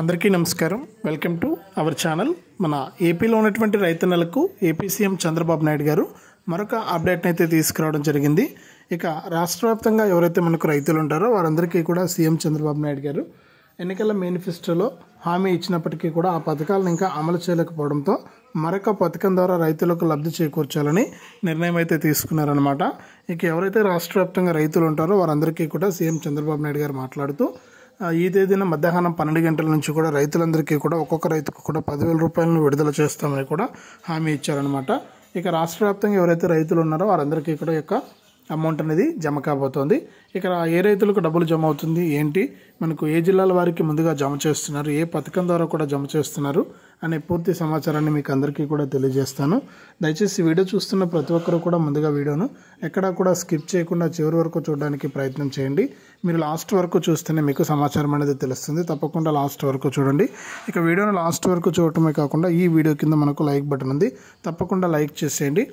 అందరికీ నమస్కారం welcome to our channel మన ఏపీలో ఉన్నటువంటి రైతన్నలకు ఏపీ సీఎం చంద్రబాబు నాయుడు గారు మరొక అప్డేట్ని అయితే తీసుకురావడం జరిగింది ఇక రాష్ట్ర ఎవరైతే మనకు రైతులు ఉంటారో వారందరికీ కూడా సీఎం చంద్రబాబు నాయుడు గారు ఎన్నికల మేనిఫెస్టోలో హామీ ఇచ్చినప్పటికీ కూడా ఆ పథకాలను ఇంకా అమలు చేయలేకపోవడంతో మరొక పథకం ద్వారా రైతులకు లబ్ధి చేకూర్చాలని నిర్ణయం అయితే తీసుకున్నారనమాట ఇక ఎవరైతే రాష్ట్ర వ్యాప్తంగా రైతులు ఉంటారో వారందరికీ కూడా సీఎం చంద్రబాబు నాయుడు గారు మాట్లాడుతూ ఈ తేదీన మధ్యాహ్నం పన్నెండు గంటల నుంచి కూడా రైతులందరికీ కూడా ఒక్కొక్క రైతుకు కూడా పదివేల రూపాయలను విడుదల చేస్తామని కూడా హామీ ఇచ్చారనమాట ఇక రాష్ట్ర వ్యాప్తంగా ఎవరైతే రైతులు ఉన్నారో వారందరికీ కూడా యొక్క అమౌంట్ అనేది జమ కాబోతోంది ఇక్కడ ఏ రైతులకు డబ్బులు జమ అవుతుంది ఏంటి మనకు ఏ జిల్లాల వారికి ముందుగా జమ చేస్తున్నారు ఏ పథకం ద్వారా కూడా జమ చేస్తున్నారు అనే పూర్తి సమాచారాన్ని మీకు అందరికీ కూడా తెలియజేస్తాను దయచేసి వీడియో చూస్తున్న ప్రతి ఒక్కరు కూడా ముందుగా వీడియోను ఎక్కడా కూడా స్కిప్ చేయకుండా చివరి వరకు చూడడానికి ప్రయత్నం చేయండి మీరు లాస్ట్ వరకు చూస్తేనే మీకు సమాచారం అనేది తెలుస్తుంది తప్పకుండా లాస్ట్ వరకు చూడండి ఇక వీడియోను లాస్ట్ వరకు చూడటమే కాకుండా ఈ వీడియో కింద మనకు లైక్ బటన్ ఉంది తప్పకుండా లైక్ చేసేయండి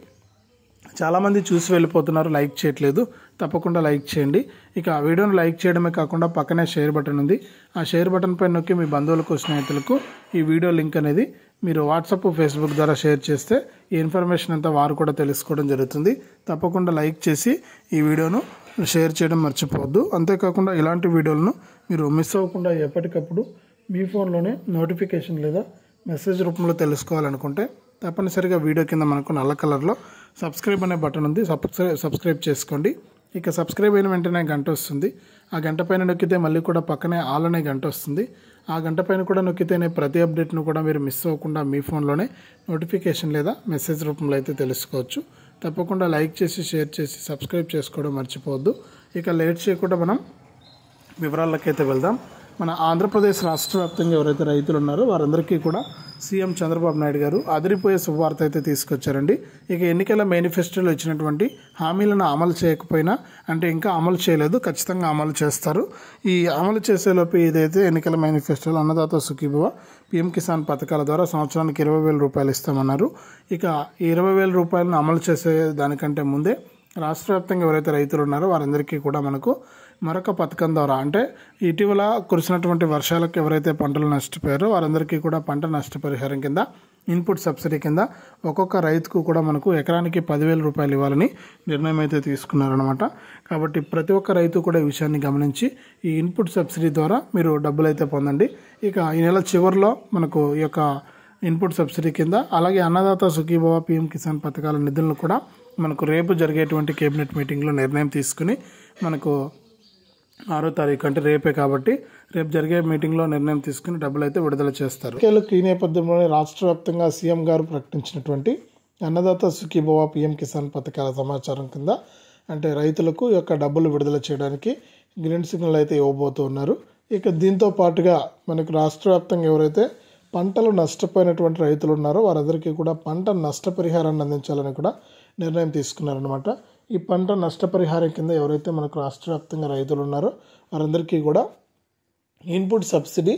చాలామంది చూసి వెళ్ళిపోతున్నారు లైక్ చేయట్లేదు తప్పకుండా లైక్ చేయండి ఇక ఆ వీడియోను లైక్ చేయడమే కాకుండా పక్కనే షేర్ బటన్ ఉంది ఆ షేర్ బటన్ పై నొక్కి మీ బంధువులకు స్నేహితులకు ఈ వీడియో లింక్ అనేది మీరు వాట్సాప్ ఫేస్బుక్ ద్వారా షేర్ చేస్తే ఈ ఇన్ఫర్మేషన్ అంతా వారు కూడా తెలుసుకోవడం జరుగుతుంది తప్పకుండా లైక్ చేసి ఈ వీడియోను షేర్ చేయడం మర్చిపోవద్దు అంతేకాకుండా ఇలాంటి వీడియోలను మీరు మిస్ అవ్వకుండా ఎప్పటికప్పుడు మీ ఫోన్లోనే నోటిఫికేషన్ లేదా మెసేజ్ రూపంలో తెలుసుకోవాలనుకుంటే తప్పనిసరిగా వీడియో కింద మనకు నల్ల కలర్లో సబ్స్క్రైబ్ అనే బటన్ ఉంది సబ్స్క్రై సబ్స్క్రైబ్ చేసుకోండి ఇక సబ్స్క్రైబ్ అయిన వెంటనే గంట వస్తుంది ఆ గంట పైన నొక్కితే మళ్ళీ కూడా పక్కనే ఆల్ అనే గంట వస్తుంది ఆ గంట పైన కూడా నొక్కితేనే ప్రతి అప్డేట్ను కూడా మీరు మిస్ అవ్వకుండా మీ ఫోన్లోనే నోటిఫికేషన్ లేదా మెసేజ్ రూపంలో అయితే తెలుసుకోవచ్చు తప్పకుండా లైక్ చేసి షేర్ చేసి సబ్స్క్రైబ్ చేసుకోవడం మర్చిపోవద్దు ఇక లేట్ చేయకుండా మనం వివరాలకైతే వెళ్దాం మన ఆంధ్రప్రదేశ్ రాష్ట్ర వ్యాప్తంగా ఎవరైతే రైతులు ఉన్నారో వారందరికీ కూడా సీఎం చంద్రబాబు నాయుడు గారు అదిరిపోయే శుభవార్త అయితే తీసుకొచ్చారండి ఇక ఎన్నికల మేనిఫెస్టోలో ఇచ్చినటువంటి హామీలను అమలు చేయకపోయినా అంటే ఇంకా అమలు చేయలేదు ఖచ్చితంగా అమలు చేస్తారు ఈ అమలు చేసేలోపు ఇదైతే ఎన్నికల మేనిఫెస్టోలో అన్నదాత సుఖీభవ పిఎం కిసాన్ పథకాల ద్వారా సంవత్సరానికి ఇరవై వేల రూపాయలు ఇస్తామన్నారు ఇక ఇరవై వేల రూపాయలను అమలు చేసే దానికంటే ముందే రాష్ట్ర వ్యాప్తంగా ఎవరైతే రైతులు ఉన్నారో వారందరికీ కూడా మనకు మరొక పథకం ద్వారా అంటే ఇటీవల కురిసినటువంటి వర్షాలకు ఎవరైతే పంటలు నష్టపోయారో వారందరికీ కూడా పంట నష్టపరిహారం కింద ఇన్పుట్ సబ్సిడీ కింద ఒక్కొక్క రైతుకు కూడా మనకు ఎకరానికి పదివేల రూపాయలు ఇవ్వాలని నిర్ణయం అయితే తీసుకున్నారనమాట కాబట్టి ప్రతి ఒక్క రైతు కూడా ఈ విషయాన్ని గమనించి ఈ ఇన్పుట్ సబ్సిడీ ద్వారా మీరు డబ్బులు అయితే పొందండి ఇక ఈ నెల చివరిలో మనకు ఈ యొక్క ఇన్పుట్ సబ్సిడీ కింద అలాగే అన్నదాత సుఖీభవ పీఎం కిసాన్ పథకాల నిధులను కూడా మనకు రేపు జరిగేటువంటి కేబినెట్ మీటింగ్లో నిర్ణయం తీసుకుని మనకు ఆరో తారీఖు అంటే రేపే కాబట్టి రేపు జరిగే మీటింగ్లో నిర్ణయం తీసుకుని డబ్బులు అయితే విడుదల చేస్తారు ఈ నేపథ్యంలోనే రాష్ట్ర వ్యాప్తంగా సీఎం గారు ప్రకటించినటువంటి అన్నదాత సుఖీభవ పిఎం కిసాన్ పథకాల సమాచారం కింద అంటే రైతులకు యొక్క డబ్బులు విడుదల చేయడానికి గ్రీన్ సిగ్నల్ అయితే ఇవ్వబోతూ ఉన్నారు ఇక దీంతో పాటుగా మనకు రాష్ట్ర వ్యాప్తంగా ఎవరైతే పంటలు నష్టపోయినటువంటి రైతులు ఉన్నారో వారందరికీ కూడా పంట నష్టపరిహారాన్ని అందించాలని కూడా నిర్ణయం తీసుకున్నారనమాట ఈ పంట నష్టపరిహారం కింద ఎవరైతే మనకు రాష్ట్ర వ్యాప్తంగా రైతులు ఉన్నారో వారందరికీ కూడా ఇన్పుట్ సబ్సిడీ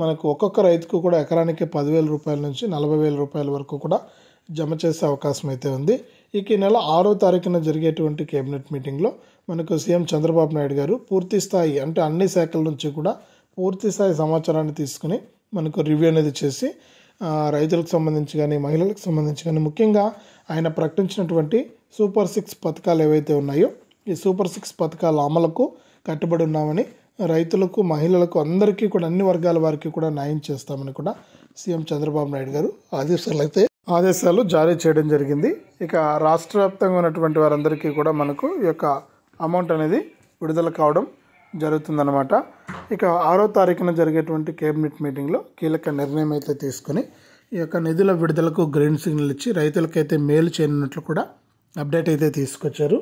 మనకు ఒక్కొక్క రైతుకు కూడా ఎకరానికి పదివేల రూపాయల నుంచి నలభై వేల రూపాయల వరకు కూడా జమ చేసే అవకాశం అయితే ఉంది ఇక ఈ నెల ఆరో తారీఖున జరిగేటువంటి కేబినెట్ మీటింగ్లో మనకు సీఎం చంద్రబాబు నాయుడు గారు పూర్తి స్థాయి అంటే అన్ని శాఖల నుంచి కూడా పూర్తి స్థాయి సమాచారాన్ని తీసుకుని మనకు రివ్యూ అనేది చేసి రైతులకు సంబంధించి కానీ మహిళలకు సంబంధించి కానీ ముఖ్యంగా ఆయన ప్రకటించినటువంటి సూపర్ సిక్స్ పథకాలు ఏవైతే ఉన్నాయో ఈ సూపర్ సిక్స్ పథకాల అమలుకు కట్టుబడి ఉన్నామని రైతులకు మహిళలకు అందరికీ కూడా అన్ని వర్గాల వారికి కూడా న్యాయం చేస్తామని కూడా సీఎం చంద్రబాబు నాయుడు గారు ఆదేశాలు అయితే ఆదేశాలు జారీ చేయడం జరిగింది ఇక రాష్ట్ర వ్యాప్తంగా ఉన్నటువంటి వారందరికీ కూడా మనకు ఈ యొక్క అమౌంట్ అనేది విడుదల కావడం జరుగుతుందన్నమాట ఇక ఆరో తారీఖున జరిగేటువంటి కేబినెట్ మీటింగ్లో కీలక నిర్ణయం అయితే తీసుకుని ఈ యొక్క నిధుల విడుదలకు గ్రీన్ సిగ్నల్ ఇచ్చి రైతులకైతే మేలు చేయనున్నట్లు కూడా అప్డేట్ అయితే తీసుకొచ్చారు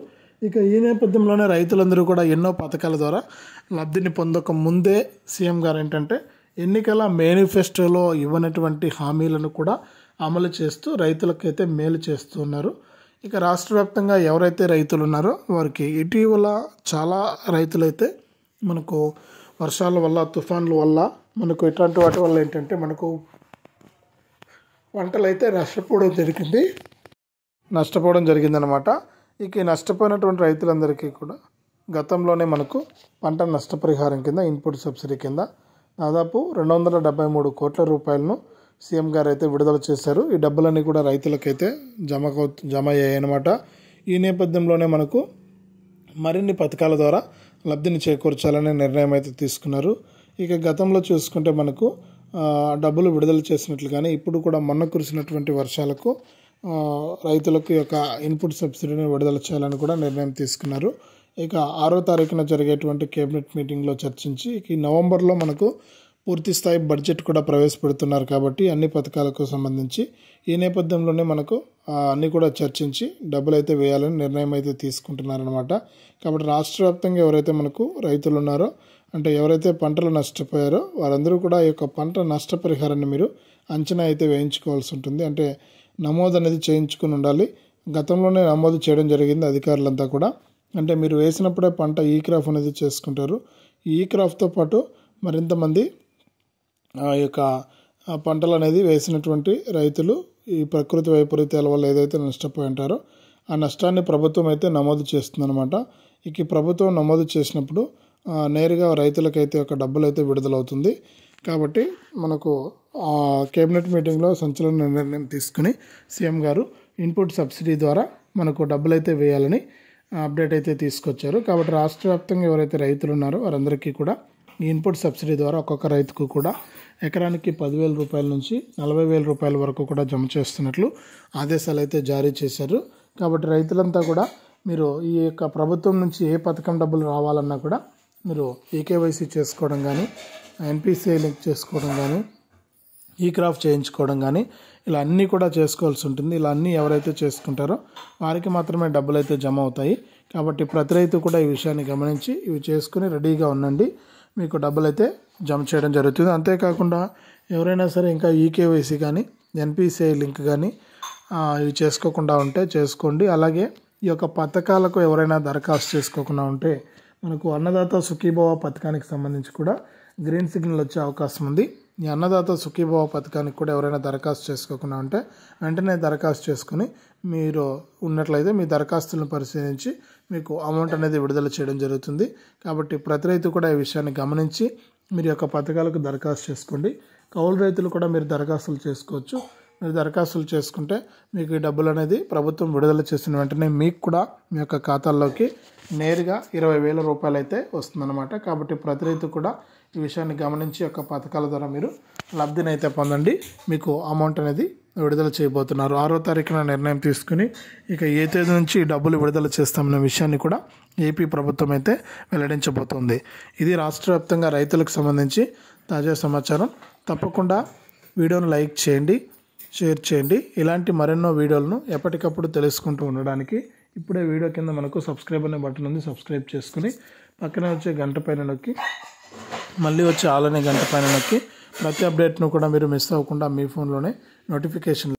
ఇక ఈ నేపథ్యంలోనే రైతులందరూ కూడా ఎన్నో పథకాల ద్వారా లబ్ధిని పొందక ముందే సీఎం గారు ఏంటంటే ఎన్నికల మేనిఫెస్టోలో ఇవ్వనటువంటి హామీలను కూడా అమలు చేస్తూ రైతులకైతే మేలు చేస్తున్నారు ఇక రాష్ట్ర వ్యాప్తంగా ఎవరైతే రైతులు ఉన్నారో వారికి ఇటీవల చాలా రైతులైతే మనకు వర్షాల వల్ల తుఫాన్ల వల్ల మనకు ఇట్లాంటి వాటి వల్ల ఏంటంటే మనకు వంటలు అయితే నష్టపోవడం జరిగింది నష్టపోవడం జరిగిందనమాట ఇక నష్టపోయినటువంటి రైతులందరికీ కూడా గతంలోనే మనకు పంట నష్టపరిహారం కింద ఇన్పుట్ సబ్సిడీ కింద దాదాపు రెండు వందల డెబ్బై మూడు కోట్ల రూపాయలను సీఎం గారు అయితే విడుదల చేశారు ఈ డబ్బులన్నీ కూడా రైతులకైతే జమ జమ అయ్యాయన్నమాట ఈ నేపథ్యంలోనే మనకు మరిన్ని పథకాల ద్వారా లబ్ధిని చేకూర్చాలనే నిర్ణయం అయితే తీసుకున్నారు ఇక గతంలో చూసుకుంటే మనకు డబ్బులు విడుదల చేసినట్లుగానే ఇప్పుడు కూడా మొన్న కురిసినటువంటి వర్షాలకు రైతులకు యొక్క ఇన్పుట్ సబ్సిడీని విడుదల చేయాలని కూడా నిర్ణయం తీసుకున్నారు ఇక ఆరో తారీఖున జరిగేటువంటి కేబినెట్ మీటింగ్లో చర్చించి ఈ నవంబర్లో మనకు పూర్తి స్థాయి బడ్జెట్ కూడా ప్రవేశపెడుతున్నారు కాబట్టి అన్ని పథకాలకు సంబంధించి ఈ నేపథ్యంలోనే మనకు అన్నీ కూడా చర్చించి డబ్బులు అయితే వేయాలని నిర్ణయం అయితే తీసుకుంటున్నారనమాట కాబట్టి రాష్ట్ర వ్యాప్తంగా ఎవరైతే మనకు రైతులు ఉన్నారో అంటే ఎవరైతే పంటలు నష్టపోయారో వారందరూ కూడా ఈ యొక్క పంట నష్టపరిహారాన్ని మీరు అంచనా అయితే వేయించుకోవాల్సి ఉంటుంది అంటే నమోదు అనేది చేయించుకుని ఉండాలి గతంలోనే నమోదు చేయడం జరిగింది అధికారులంతా కూడా అంటే మీరు వేసినప్పుడే పంట ఈ క్రాఫ్ అనేది చేసుకుంటారు ఈ క్రాఫ్తో పాటు మరింతమంది ఆ యొక్క పంటలు అనేది వేసినటువంటి రైతులు ఈ ప్రకృతి వైపరీత్యాల వల్ల ఏదైతే నష్టపోయి ఉంటారో ఆ నష్టాన్ని ప్రభుత్వం అయితే నమోదు చేస్తుందనమాట ఇక ప్రభుత్వం నమోదు చేసినప్పుడు నేరుగా రైతులకైతే ఒక డబ్బులు అయితే విడుదలవుతుంది కాబట్టి మనకు కేబినెట్ మీటింగ్లో సంచలన నిర్ణయం తీసుకుని సీఎం గారు ఇన్పుట్ సబ్సిడీ ద్వారా మనకు డబ్బులు అయితే వేయాలని అప్డేట్ అయితే తీసుకొచ్చారు కాబట్టి రాష్ట్ర వ్యాప్తంగా ఎవరైతే రైతులు ఉన్నారో వారందరికీ కూడా ఈ ఇన్పుట్ సబ్సిడీ ద్వారా ఒక్కొక్క రైతుకు కూడా ఎకరానికి పదివేల రూపాయల నుంచి నలభై వేల రూపాయల వరకు కూడా జమ చేస్తున్నట్లు ఆదేశాలు అయితే జారీ చేశారు కాబట్టి రైతులంతా కూడా మీరు ఈ యొక్క ప్రభుత్వం నుంచి ఏ పథకం డబ్బులు రావాలన్నా కూడా మీరు ఈకేవైసీ చేసుకోవడం కానీ ఎన్పిసిఐ లింక్ చేసుకోవడం కానీ ఈ క్రాఫ్ చేయించుకోవడం కానీ ఇలా అన్నీ కూడా చేసుకోవాల్సి ఉంటుంది ఇలా అన్నీ ఎవరైతే చేసుకుంటారో వారికి మాత్రమే డబ్బులు అయితే జమ అవుతాయి కాబట్టి ప్రతి రైతు కూడా ఈ విషయాన్ని గమనించి ఇవి చేసుకుని రెడీగా ఉండండి మీకు డబ్బులు అయితే జమ చేయడం జరుగుతుంది అంతేకాకుండా ఎవరైనా సరే ఇంకా ఈకేవైసీ కానీ ఎన్పిసిఐ లింక్ కానీ ఇవి చేసుకోకుండా ఉంటే చేసుకోండి అలాగే ఈ యొక్క పథకాలకు ఎవరైనా దరఖాస్తు చేసుకోకుండా ఉంటే మనకు అన్నదాత సుఖీభవ పథకానికి సంబంధించి కూడా గ్రీన్ సిగ్నల్ వచ్చే అవకాశం ఉంది ఈ అన్నదాత సుఖీభవ పథకానికి కూడా ఎవరైనా దరఖాస్తు చేసుకోకుండా ఉంటే వెంటనే దరఖాస్తు చేసుకుని మీరు ఉన్నట్లయితే మీ దరఖాస్తులను పరిశీలించి మీకు అమౌంట్ అనేది విడుదల చేయడం జరుగుతుంది కాబట్టి ప్రతి రైతు కూడా ఈ విషయాన్ని గమనించి మీరు యొక్క పథకాలకు దరఖాస్తు చేసుకోండి కౌలు రైతులు కూడా మీరు దరఖాస్తులు చేసుకోవచ్చు మీరు దరఖాస్తులు చేసుకుంటే మీకు ఈ డబ్బులు అనేది ప్రభుత్వం విడుదల చేసిన వెంటనే మీకు కూడా మీ యొక్క ఖాతాల్లోకి నేరుగా ఇరవై వేల రూపాయలు అయితే వస్తుందన్నమాట కాబట్టి ప్రతి రైతు కూడా ఈ విషయాన్ని గమనించి యొక్క పథకాల ద్వారా మీరు లబ్ధినైతే పొందండి మీకు అమౌంట్ అనేది విడుదల చేయబోతున్నారు ఆరో తారీఖున నిర్ణయం తీసుకుని ఇక ఏ తేదీ నుంచి డబ్బులు విడుదల చేస్తామనే విషయాన్ని కూడా ఏపీ ప్రభుత్వం అయితే వెల్లడించబోతోంది ఇది రాష్ట్ర వ్యాప్తంగా రైతులకు సంబంధించి తాజా సమాచారం తప్పకుండా వీడియోను లైక్ చేయండి షేర్ చేయండి ఇలాంటి మరెన్నో వీడియోలను ఎప్పటికప్పుడు తెలుసుకుంటూ ఉండడానికి ఇప్పుడే వీడియో కింద మనకు సబ్స్క్రైబ్ అనే బటన్ ఉంది సబ్స్క్రైబ్ చేసుకుని పక్కనే వచ్చే గంట పైన నొక్కి మళ్ళీ వచ్చే ఆలనే గంట పైన నొక్కి ప్రతి అప్డేట్ను కూడా మీరు మిస్ అవ్వకుండా మీ ఫోన్లోనే నోటిఫికేషన్